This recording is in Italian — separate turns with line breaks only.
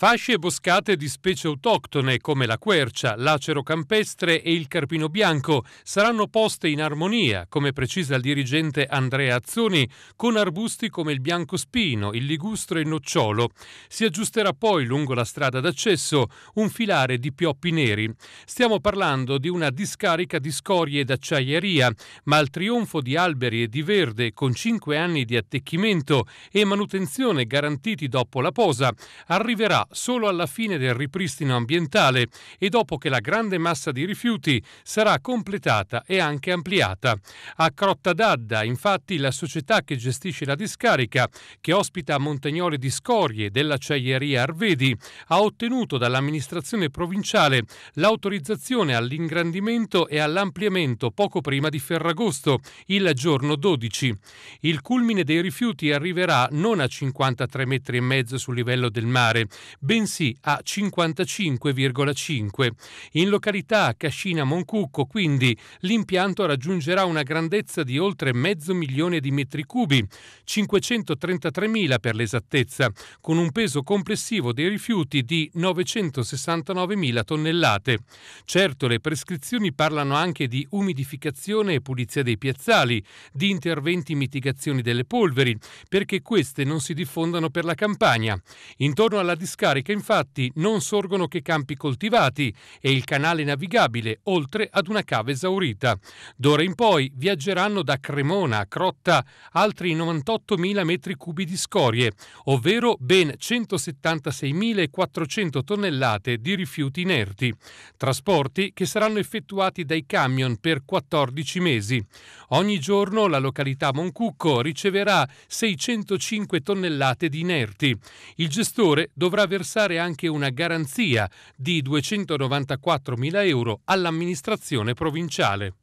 Fasce boscate di specie autoctone come la quercia, l'acero campestre e il carpino bianco saranno poste in armonia, come precisa il dirigente Andrea Azzoni, con arbusti come il biancospino, il ligustro e il nocciolo. Si aggiusterà poi lungo la strada d'accesso un filare di pioppi neri. Stiamo parlando di una discarica di scorie d'acciaieria, ma il trionfo di alberi e di verde con 5 anni di attecchimento e manutenzione garantiti dopo la posa arriverà solo alla fine del ripristino ambientale e dopo che la grande massa di rifiuti sarà completata e anche ampliata. A Crotta d'Adda, infatti, la società che gestisce la discarica, che ospita Montagnoli di Scorie dell'acciaieria Arvedi, ha ottenuto dall'amministrazione provinciale l'autorizzazione all'ingrandimento e all'ampliamento poco prima di Ferragosto, il giorno 12. Il culmine dei rifiuti arriverà non a 53 metri e mezzo sul livello del mare, bensì a 55,5. In località Cascina Moncucco, quindi, l'impianto raggiungerà una grandezza di oltre mezzo milione di metri cubi, 533.000 per l'esattezza, con un peso complessivo dei rifiuti di 969.000 tonnellate. Certo, le prescrizioni parlano anche di umidificazione e pulizia dei piazzali, di interventi mitigazione delle polveri, perché queste non si diffondano per la campagna. Intorno alla discarica discarica infatti non sorgono che campi coltivati e il canale navigabile oltre ad una cava esaurita. D'ora in poi viaggeranno da Cremona a Crotta altri 98.000 metri cubi di scorie, ovvero ben 176.400 tonnellate di rifiuti inerti, trasporti che saranno effettuati dai camion per 14 mesi. Ogni giorno la località Moncucco riceverà 605 tonnellate di inerti. Il gestore dovrà aver versare anche una garanzia di 294.000 euro all'amministrazione provinciale.